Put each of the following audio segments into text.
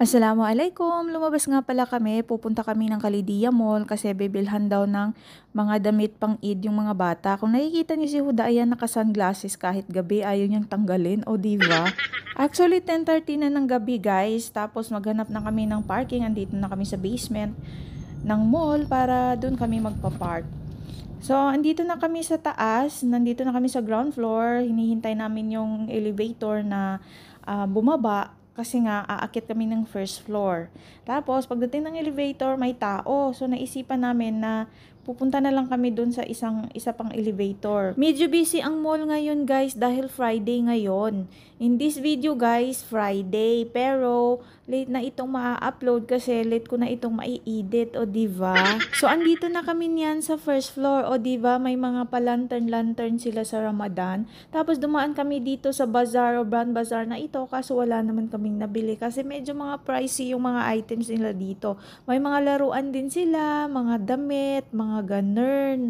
Assalamualaikum! Lumabas nga pala kami, pupunta kami ng Kalidia Mall kasi bibilhan daw ng mga damit pang Eid yung mga bata. Kung nakikita niyo si Huda, ayan naka-sunglasses kahit gabi, ayaw niyang tanggalin, o diba? Actually, 10.30 na ng gabi guys, tapos maghanap na kami ng parking, andito na kami sa basement ng mall para doon kami magpa-park. So, andito na kami sa taas, nandito na kami sa ground floor, hinihintay namin yung elevator na uh, bumaba kasi nga aakit kami ng first floor. Tapos pagdating ng elevator, may tao. So naisipan namin na pupunta na lang kami doon sa isang isa pang elevator. Medyo busy ang mall ngayon guys dahil Friday ngayon. In this video guys, Friday. Pero late na itong ma-upload kasi late ko na itong mai-edit o diva. So andito na kami niyan sa first floor o diva. may mga palantern-lantern sila sa Ramadan. Tapos dumaan kami dito sa bazaar o brand bazaar na ito kaso wala naman kaming nabili kasi medyo mga pricey yung mga items nila dito. May mga laruan din sila, mga damit, mga mga ganern.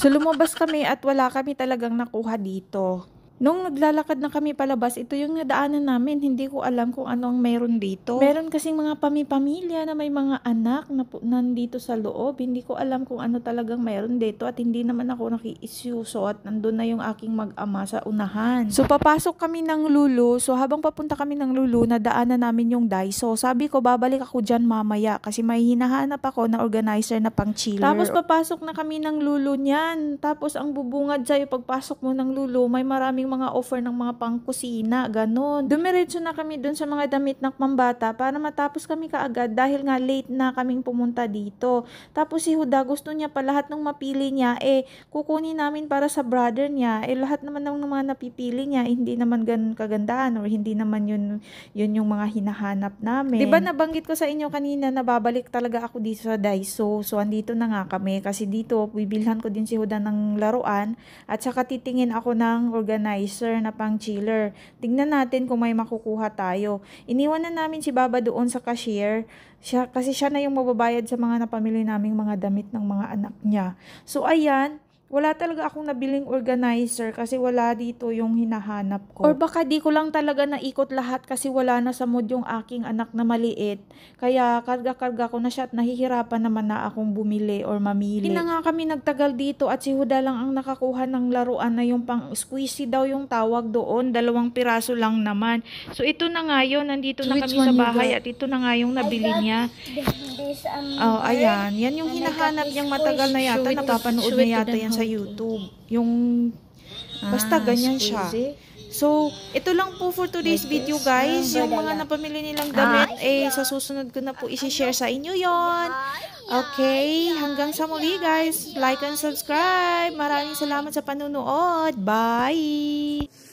So lumabas kami at wala kami talagang nakuha dito. Nung naglalakad na kami palabas, ito yung nadaanan namin. Hindi ko alam kung anong meron dito. Meron kasing mga pamipamilya na may mga anak na nandito sa loob. Hindi ko alam kung ano talagang meron dito at hindi naman ako nakiisyuso at nandun na yung aking mag-ama sa unahan. So, papasok kami ng Lulu. So, habang papunta kami ng Lulu, nadaanan namin yung Daiso. Sabi ko, babalik ako dyan mamaya kasi may hinahanap ako na organizer na pang chiller. Tapos, papasok na kami ng Lulu niyan. Tapos, ang bubungad sa'yo pagpasok mo ng Lulu, may marami yung mga offer ng mga pangkusina, ganun. Dumiretso na kami dun sa mga damit ng pambata para matapos kami kaagad dahil nga late na kaming pumunta dito. Tapos si Huda gusto niya pa lahat ng mapili niya, eh kukunin namin para sa brother niya, eh lahat naman ng mga napipili niya, eh, hindi naman ganun kagandaan or hindi naman yun, yun yung mga hinahanap namin. Diba nabanggit ko sa inyo kanina na babalik talaga ako dito sa Daiso. So andito na nga kami kasi dito bibilhan ko din si Huda ng laruan at saka titingin ako ng organizer nicer na pang chiller. Tingnan natin kung may makukuha tayo. Iniwan na namin si Baba doon sa cashier siya, kasi siya na yung mababayad sa mga napamili naming mga damit ng mga anak niya. So ayan, wala talaga akong nabiling organizer kasi wala dito yung hinahanap ko. Or baka di ko lang talaga naikot lahat kasi wala na sa mood yung aking anak na maliit. Kaya karga-karga ko na siya at nahihirapan naman na akong bumili or mamili. Hindi nga kami nagtagal dito at si Huda lang ang nakakuha ng laruan na yung pang squishy daw yung tawag doon. Dalawang piraso lang naman. So ito na nga yun. Nandito so, na kami sa bahay at ito na nga yung nabili niya. This, um, oh, ayan. Yan yung ano hinahanap niyang matagal na yata. Napapanood na yata yan sa YouTube. Yung, basta ah, ganyan siya. So, ito lang po for today's video guys. Yung mga napamili nilang damit, ah, eh, sa susunod ko na po isi-share sa inyo yon. Okay, hanggang sa muli guys. Like and subscribe. Maraming salamat sa panunood. Bye!